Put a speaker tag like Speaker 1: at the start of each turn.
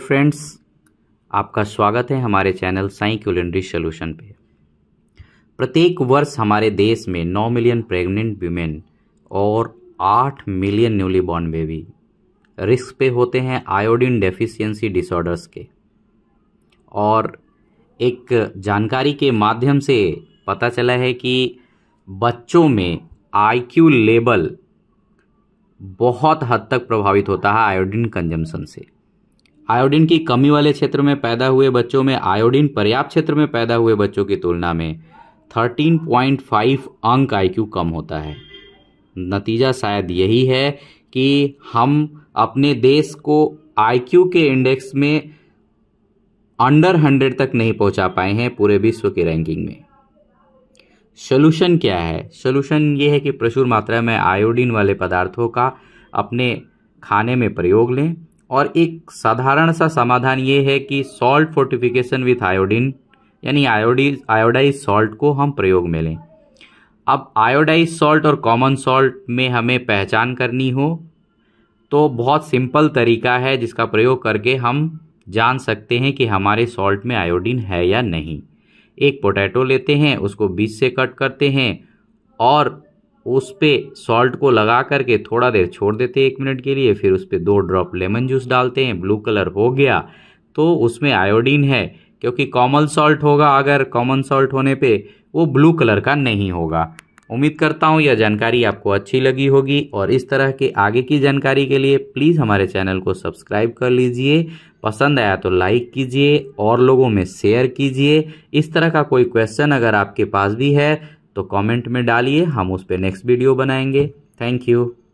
Speaker 1: friends आपका स्वागत है हमारे चैनल साई क्यूलेंड्री सोल्यूशन पे प्रत्येक वर्ष हमारे देश में 9 मिलियन प्रेग्नेंट वीमेन और 8 million newly born baby risk पे होते हैं आयोडीन डेफिशिएंसी डिसऑर्डर्स के और एक जानकारी के माध्यम से पता चला है कि बच्चों में आईक्यू लेवल बहुत हद तक प्रभावित होता है आयोडीन कंजम्पशन से आयोडीन की कमी वाले क्षेत्र में पैदा हुए बच्चों में आयोडीन पर्याप्त क्षेत्र में पैदा हुए बच्चों की तुलना में 13.5 अंक आईक्यू कम होता है नतीजा शायद यही है कि हम अपने देश को आईक्यू के इंडेक्स में अंडर हंड्रेड तक नहीं पहुंचा पाए हैं पूरे विश्व की रैंकिंग में सोल्यूशन क्या है सोल्यूशन ये है कि प्रचुर मात्रा में आयोडीन वाले पदार्थों का अपने खाने में प्रयोग लें और एक साधारण सा समाधान ये है कि सॉल्ट फोर्टिफिकेशन विथ आयोडीन यानी आयोडी आयोडाइज सॉल्ट को हम प्रयोग में लें अब आयोडाइज सॉल्ट और कॉमन सॉल्ट में हमें पहचान करनी हो तो बहुत सिंपल तरीका है जिसका प्रयोग करके हम जान सकते हैं कि हमारे सॉल्ट में आयोडीन है या नहीं एक पोटैटो लेते हैं उसको बीज से कट करते हैं और उस पर सॉल्ट को लगा करके थोड़ा देर छोड़ देते हैं एक मिनट के लिए फिर उस पर दो ड्रॉप लेमन जूस डालते हैं ब्लू कलर हो गया तो उसमें आयोडीन है क्योंकि कॉमन सॉल्ट होगा अगर कॉमन सॉल्ट होने पे वो ब्लू कलर का नहीं होगा उम्मीद करता हूँ यह जानकारी आपको अच्छी लगी होगी और इस तरह के आगे की जानकारी के लिए प्लीज़ हमारे चैनल को सब्सक्राइब कर लीजिए पसंद आया तो लाइक कीजिए और लोगों में शेयर कीजिए इस तरह का कोई क्वेश्चन अगर आपके पास भी है तो कमेंट में डालिए हम उस पर नेक्स्ट वीडियो बनाएंगे थैंक यू